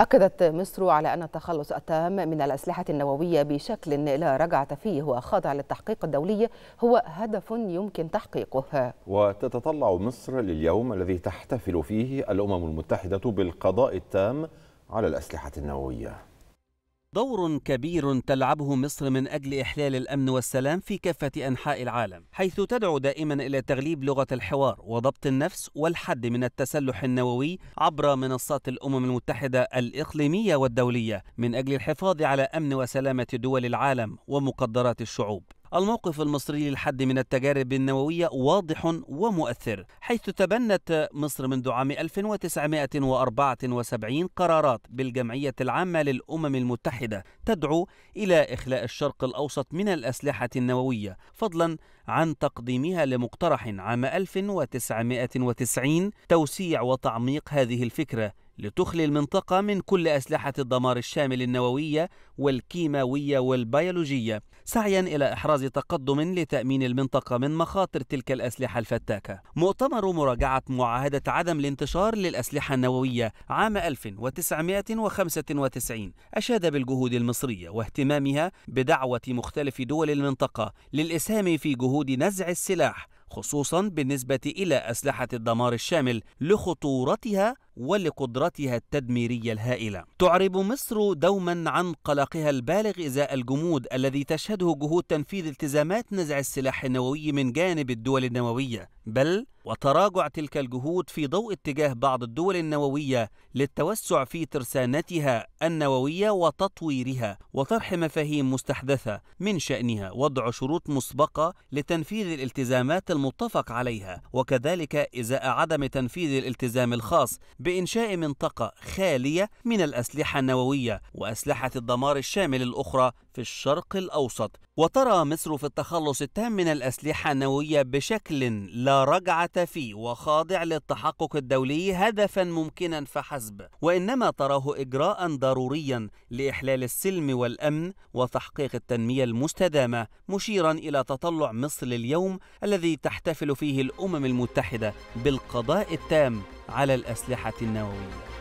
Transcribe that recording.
أكدت مصر على أن التخلص التام من الأسلحة النووية بشكل لا رجعة فيه وخاضع للتحقيق الدولي هو هدف يمكن تحقيقه وتتطلع مصر لليوم الذي تحتفل فيه الأمم المتحدة بالقضاء التام على الأسلحة النووية دور كبير تلعبه مصر من أجل إحلال الأمن والسلام في كافة أنحاء العالم حيث تدعو دائما إلى تغليب لغة الحوار وضبط النفس والحد من التسلح النووي عبر منصات الأمم المتحدة الإقليمية والدولية من أجل الحفاظ على أمن وسلامة دول العالم ومقدرات الشعوب الموقف المصري للحد من التجارب النووية واضح ومؤثر حيث تبنت مصر منذ عام 1974 قرارات بالجمعية العامة للأمم المتحدة تدعو إلى إخلاء الشرق الأوسط من الأسلحة النووية فضلا عن تقديمها لمقترح عام 1990 توسيع وتعميق هذه الفكرة لتخلي المنطقة من كل أسلحة الدمار الشامل النووية والكيماوية والبيولوجية سعيا إلى إحراز تقدم لتأمين المنطقة من مخاطر تلك الأسلحة الفتاكة مؤتمر مراجعة معاهدة عدم الانتشار للأسلحة النووية عام 1995 أشاد بالجهود المصرية واهتمامها بدعوة مختلف دول المنطقة للإسهام في جهود نزع السلاح خصوصا بالنسبة إلى أسلحة الدمار الشامل لخطورتها ولقدرتها التدميرية الهائلة. تعرب مصر دوما عن قلقها البالغ إزاء الجمود الذي تشهده جهود تنفيذ التزامات نزع السلاح النووي من جانب الدول النووية، بل وتراجع تلك الجهود في ضوء اتجاه بعض الدول النووية للتوسع في ترسانتها النووية وتطويرها وطرح مفاهيم مستحدثة من شأنها وضع شروط مسبقة لتنفيذ الالتزامات المتفق عليها وكذلك إزاء عدم تنفيذ الالتزام الخاص بإنشاء منطقة خالية من الأسلحة النووية وأسلحة الدمار الشامل الأخرى في الشرق الأوسط وترى مصر في التخلص التام من الأسلحة النووية بشكل لا رجعة فيه وخاضع للتحقق الدولي هدفا ممكنا فحسب وإنما تراه إجراء ضروريا لإحلال السلم والأمن وتحقيق التنمية المستدامة مشيرا إلى تطلع مصر اليوم الذي تحتفل فيه الأمم المتحدة بالقضاء التام على الأسلحة النووية